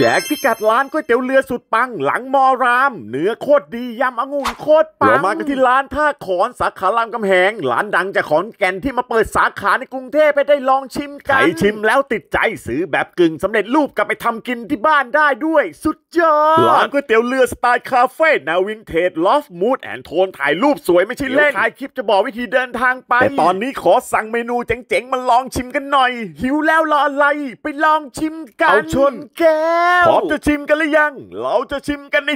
แจกพิกัดร้านก๋วยเตี๋ยวเรือสุดปัง หลังมอราม เนื้อโคตรดี ยำองุ่นโคตรปังเรามากันที่ร้านท่าขอนสาขารามกำแหงร้านดังจากขอนแก่นที่มาเปิดสาขาในกรุงเทพไปได้ลองชิมกันใครชิมแล้วติดใจซื้อแบบกึ่งสำเร็จรูปกลับไปทำกินที่บ้านได้ด้วย สุดยอดร้านก๋วยเตี๋ยวเรือสไตล์คาเฟ่นาวินเทจลอฟมูดแอนโทนถ่ายรูปสวยไม่ใช่เล่นถ่ายคลิปจะบอกวิธีเดินทางไปแต่ตอนนี้ขอสั่งเมนูเจ๋งๆมาลองชิมกันหน่อย หิวแล้วรออะไรไปลองชิมกันเอาชน แกแล้วพร้อมจะชิมกันหรือยัง เราจะชิมกันใน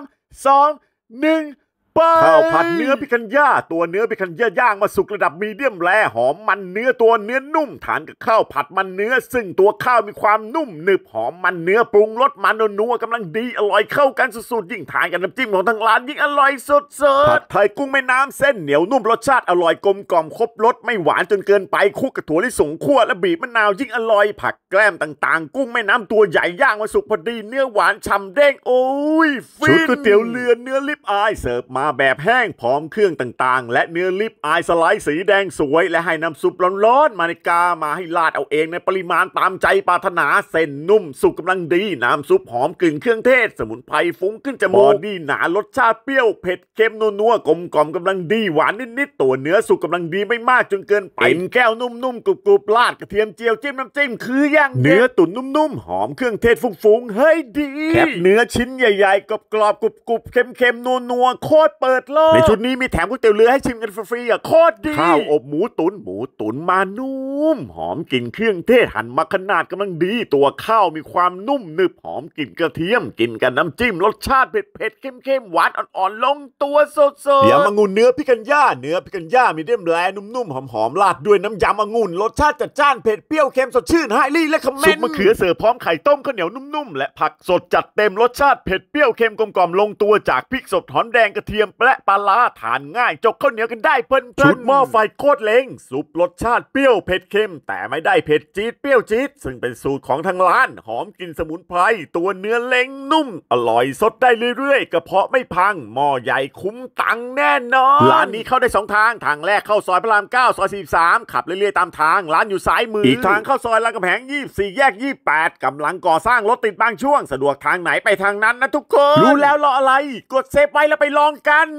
3 2 1ไปข้าวผัดเนื้อพิคันย่าตัวเนื้อพิคันย่าย่างมาสุกระดับมีเดียมแลหอมมันเนื้อตัวเนื้อนุ่มทานกับข้าวผัดมันเนื้อซึ่งตัวข้าวมีความนุ่มหนึบหอมมันเนื้อปรุงรสมันนัวกำลังดีอร่อยเข้ากันสุดๆยิ่งทานกับน้ำจิ้มของทางร้านยิ่งอร่อยสุดๆผัดไทยกุ้งแม่น้ำเส้นเหนียวนุ่มรสชาติอร่อยกลมกล่อมครบรสไม่หวานจนเกินไปคุกกับถั่วลิสงคั่วและบีบมะนาวยิ่งอร่อยผักแกล้มต่างๆกุ้งแม่น้ำตัวใหญ่ย่างมาสุกพอดีเนื้อหวานฉ่ำเด้งโอ้ยฟินชุดก๋วยเตี๋ยวเรือเนื้อลิบอายเสิร์ฟมาาแบบแห้งพร้อมเครื่องต่างๆ และเนื้อลิปอายสไลด์สีแดงสวย และให้น้ำซุปร้อนๆมาในกามาให้ลาดเอาเองในปริมาณตามใจปรารถนา เส้นนุ่ม สุกกำลังดี น้ำซุปหอมกลิ่นเครื่องเทศสมุนไพรฟุ้งขึ้นจมูกดีหนารสชาติเปรี้ยว เผ็ดเค็มนัวๆ กลมกล่อมกำลังดีหวานนิด ๆ ตัวเนื้อสุกกำลังดีไม่มากจนเกินไปเปนแก้วนุ่มๆกรุบๆลาดกระเทียมเจียวจิ้มน้ำจิ้มคืออย่าง เนื้อตุ๋นนุ่มๆหอมเครื่องเทศฟุ้งๆเฮ้ยดีแคบเนื้อชิ้นใหญ่ๆกรอบๆกรุบๆเค็มๆนัวๆโคตรเปิดโลกในชุดนี้มีแถมก๋วยเตี๋ยวเรือให้ชิมกันฟรีๆอ่ะโคตรดี ข้าวอบหมูตุน๋นหมูตุ๋นมานุ่ม หอมกลิ่นเครื่องเทศหั่นมาขนาดกำลังดี ตัวข้าวมีความนุ่มหนึบหอมกลิ่นกระเทียมกินกับน้ำจิ้มรสชาติเผ็ดๆเข้มๆ หวานอ่อนๆ ลงตัวสดๆยวมังูเนื้อพิกัญญาเนื้อพิกัญญามีเดียมแรนุ่มๆหอมๆราดด้วยน้ำยำมังงูนรสชาติจัดจ้านเผ็ดเปรี้ยวเค็มสดชื่นไฮรี่และคอมเมนต์ซุปมะเขือเสิร์ฟพร้อมไข่ต้มข้าวเหนียวนุ่มๆและผักสดจัดเต็มรสชาติเผ็ดเปรี้ยวเค็มกลมกล่อมลงตัวจากพริกสดหอมแดงกระเทียมมแปะปลาลาทานง่าย จกข้าวเหนียวกันได้ เพลินชุดหม้อไฟโคตรเล้งซุปรสชาติเปรี้ยวเผ็ดเค็ม แต่ไม่ได้เผ็ดจี๊ดเปรี้ยวจี๊ดซึ่งเป็นสูตรของทางร้าน หอมกลิ่นสมุนไพร ตัวเนื้อเล้งนุ่ม อร่อยสดได้เรื่อยๆกระเพาะไม่พังหม้อใหญ่คุ้มตังแน่นอน ร้านนี้เข้าได้สองทางทางแรกเข้าซอยพระรามเก้าซอยส3ี่ามขับเรื่อย ๆ ตามทางร้านอยู่ซ้ายมืออีกทางเข้าซอยรามกำแหงยี่สี่แยกยี่แปดกำลังก่อสร้างรถติดบางช่วงสะดวกทางไหนไปทางนั้นนะทุกคนรู้แล้วรออะไรกดเซฟไว้แล้วไปลองกัน